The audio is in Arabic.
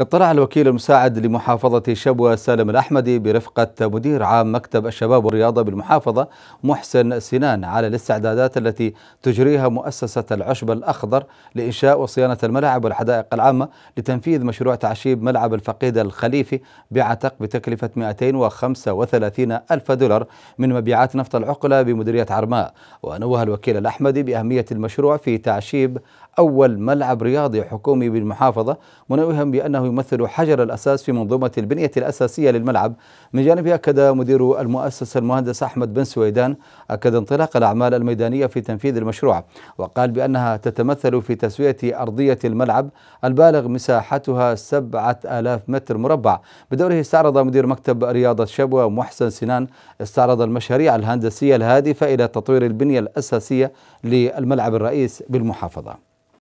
اطلع الوكيل المساعد لمحافظة شبوة سالم الأحمدي برفقة مدير عام مكتب الشباب والرياضة بالمحافظة محسن سنان على الاستعدادات التي تجريها مؤسسة العشب الأخضر لإنشاء وصيانة الملاعب والحدائق العامة لتنفيذ مشروع تعشيب ملعب الفقيد الخليفي بعتق بتكلفة 235 ألف دولار من مبيعات نفط العقلة بمديرية عرماء ونوه الوكيل الأحمدي بأهمية المشروع في تعشيب أول ملعب رياضي حكومي بالمحافظة منوها بأنه يمثل حجر الأساس في منظومة البنية الأساسية للملعب من جانبه أكد مدير المؤسسة المهندس أحمد بن سويدان أكد انطلاق الأعمال الميدانية في تنفيذ المشروع وقال بأنها تتمثل في تسوية أرضية الملعب البالغ مساحتها 7000 متر مربع بدوره استعرض مدير مكتب رياضة شبوة محسن سنان استعرض المشاريع الهندسية الهادفة إلى تطوير البنية الأساسية للملعب الرئيس بالمحافظة